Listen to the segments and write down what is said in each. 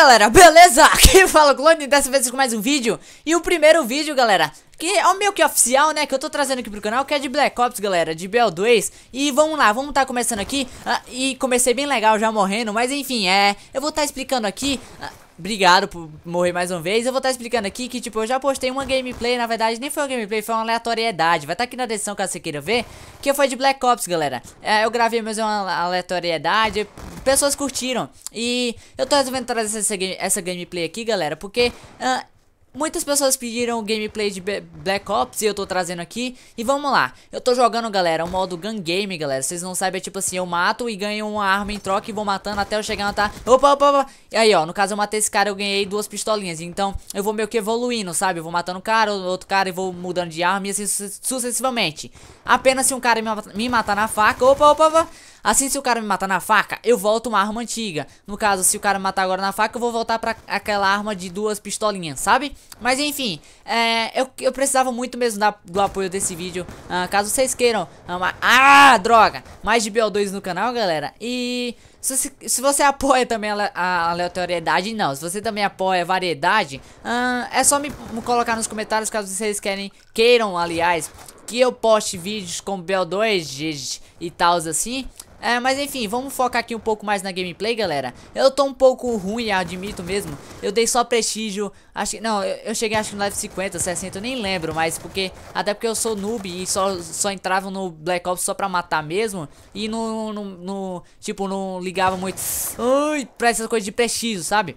galera, beleza? Aqui fala o Clone, dessa vez com mais um vídeo E o primeiro vídeo, galera que é o meu que oficial, né, que eu tô trazendo aqui pro canal, que é de Black Ops, galera, de bl 2 E vamos lá, vamos tá começando aqui ah, E comecei bem legal, já morrendo, mas enfim, é... Eu vou tá explicando aqui... Ah, obrigado por morrer mais uma vez. Eu vou estar tá explicando aqui que, tipo, eu já postei uma gameplay. Na verdade, nem foi uma gameplay, foi uma aleatoriedade. Vai estar tá aqui na descrição caso você queira ver. Que foi de Black Ops, galera. É, eu gravei mesmo uma aleatoriedade pessoas curtiram. E eu tô resolvendo trazer essa, essa gameplay aqui, galera, porque... Uh, Muitas pessoas pediram gameplay de Black Ops e eu tô trazendo aqui. E vamos lá. Eu tô jogando, galera, o um modo Gun Game, galera. Vocês não sabem, é tipo assim, eu mato e ganho uma arma em troca e vou matando até eu chegar a matar... Opa, opa, opa. E aí, ó, no caso eu matei esse cara, eu ganhei duas pistolinhas. Então, eu vou meio que evoluindo, sabe? Eu vou matando um cara, outro cara e vou mudando de arma e assim sucessivamente. Apenas se um cara me matar na faca... Opa, opa, opa. Assim, se o cara me matar na faca, eu volto uma arma antiga. No caso, se o cara me matar agora na faca, eu vou voltar pra aquela arma de duas pistolinhas, sabe? Mas enfim, é, eu, eu precisava muito mesmo da, do apoio desse vídeo. Uh, caso vocês queiram. É ah, droga! Mais de BO2 no canal, galera. E. Se, se, você apoia também a, a, aleatoriedade, não. Se você também apoia a variedade, ah, é só me, me, colocar nos comentários caso vocês querem, queiram, aliás, que eu poste vídeos com BO2 e, e tal assim. É, mas enfim, vamos focar aqui um pouco mais na gameplay, galera. Eu tô um pouco ruim, admito mesmo. Eu dei só prestígio, acho que, não, eu, eu cheguei acho que no level 50, 60, eu nem lembro, mas porque, até porque eu sou noob e só, só entrava no Black Ops só pra matar mesmo. E não, no tipo, não ligava muito, ai, pra essas coisas de prestígio, sabe?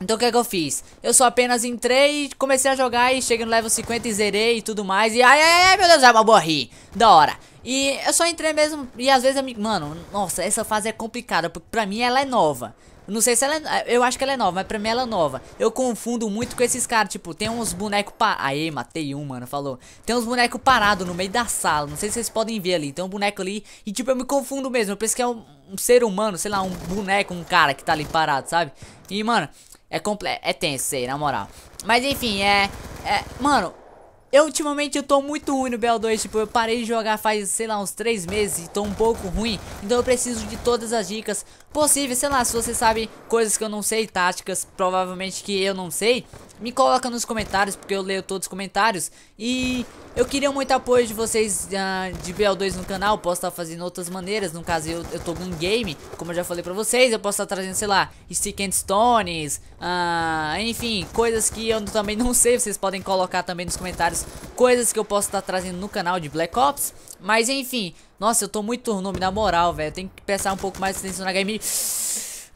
Então o que é que eu fiz? Eu só apenas entrei, comecei a jogar e cheguei no level 50 e zerei e tudo mais. E ai, ai, ai, meu Deus, já morri. Da hora. E eu só entrei mesmo. E às vezes, eu mano, nossa, essa fase é complicada. Porque pra mim ela é nova. Não sei se ela é. Eu acho que ela é nova, mas pra mim ela é nova. Eu confundo muito com esses caras. Tipo, tem uns bonecos parados. Aê, matei um, mano. Falou. Tem uns bonecos parados no meio da sala. Não sei se vocês podem ver ali. Tem um boneco ali. E, tipo, eu me confundo mesmo. Eu penso que é um, um ser humano, sei lá, um boneco, um cara que tá ali parado, sabe? E, mano, é completo. É tenso aí, na moral. Mas enfim, é. É. Mano, eu, ultimamente, eu tô muito ruim no bl 2 tipo, eu parei de jogar faz, sei lá, uns 3 meses e tô um pouco ruim, então eu preciso de todas as dicas possíveis, sei lá, se você sabe coisas que eu não sei, táticas, provavelmente que eu não sei, me coloca nos comentários, porque eu leio todos os comentários. E eu queria muito apoio de vocês uh, de BL2 no canal. Posso estar tá fazendo outras maneiras. No caso, eu, eu tô com um game, como eu já falei pra vocês. Eu posso estar tá trazendo, sei lá, Stick and Stones. Uh, enfim, coisas que eu também não sei. Vocês podem colocar também nos comentários coisas que eu posso estar tá trazendo no canal de Black Ops. Mas enfim, nossa, eu tô muito no nome na moral, velho. Tem que prestar um pouco mais atenção na game.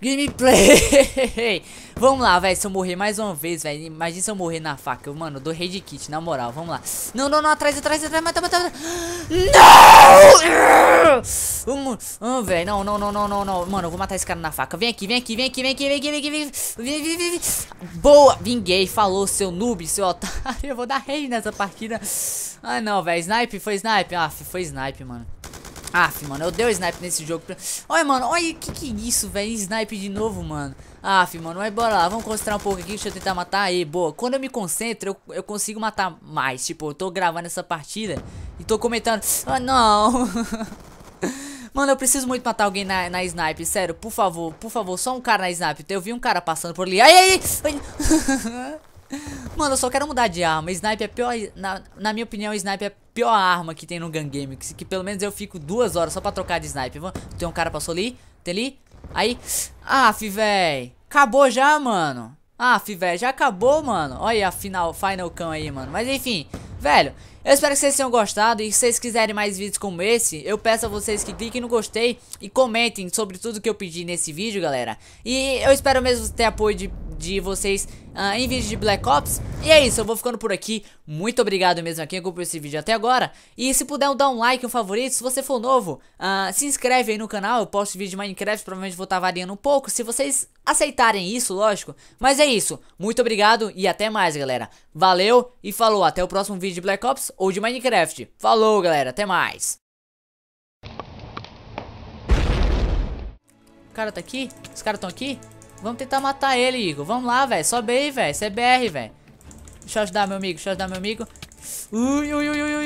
Gameplay! Vamos lá, velho. Se eu morrer mais uma vez, velho. Imagina se eu morrer na faca. mano, do red kit, na moral. Vamos lá. Não, não, não. Atrás, atrás, atrás. Mata, mata, mata. Não! velho. Não, não, não, não, não, não. Mano, eu vou matar esse cara na faca. Vem aqui, vem aqui, vem aqui, vem aqui, vem aqui, vem aqui. Vem aqui, vem aqui, vem Boa. Vinguei. Falou, seu noob, seu otário. Eu vou dar rei nessa partida. Ah, não, velho. Snipe? Foi snipe? Ah, foi snipe, mano. Aff, ah, mano, eu dei o snipe nesse jogo. Olha, mano, olha que que é isso, velho. Snipe de novo, mano. Aff, ah, mano, mas bora lá. Vamos concentrar um pouco aqui. Deixa eu tentar matar. Aí, boa. Quando eu me concentro, eu, eu consigo matar mais. Tipo, eu tô gravando essa partida e tô comentando. Ah, não. mano, eu preciso muito matar alguém na, na snipe. Sério, por favor, por favor, só um cara na snipe. Eu vi um cara passando por ali. ai, ai. ai. Mano, eu só quero mudar de arma. Sniper é pior. Na, na minha opinião, sniper é a pior arma que tem no Gun Game. Que, que, pelo menos eu fico duas horas só pra trocar de sniper. Tem um cara passou ali. Tem ali. Aí. Ah, véi. Acabou já, mano. Ah, véi. Já acabou, mano. Olha a final, final cão aí, mano. Mas enfim. Velho, eu espero que vocês tenham gostado e se vocês quiserem mais vídeos como esse, eu peço a vocês que cliquem no gostei e comentem sobre tudo que eu pedi nesse vídeo, galera. E eu espero mesmo ter apoio de de vocês uh, em vídeo de Black Ops. E é isso, eu vou ficando por aqui. Muito obrigado mesmo a quem acompanhou esse vídeo até agora. E se puder dar um like, um favorito, se você for novo, uh, se inscreve aí no canal. Eu posto vídeo de Minecraft, provavelmente vou estar tá variando um pouco. Se vocês aceitarem isso, lógico. Mas é isso, muito obrigado e até mais, galera. Valeu e falou, até o próximo vídeo de Black Ops ou de Minecraft. Falou, galera, até mais. O cara tá aqui? Os caras estão aqui? Vamos tentar matar ele, Igor. Vamos lá, velho. Sobe aí, velho. CBR, é velho. Deixa eu ajudar meu amigo, deixa eu ajudar meu amigo. Ui, ui, ui, ui, ui.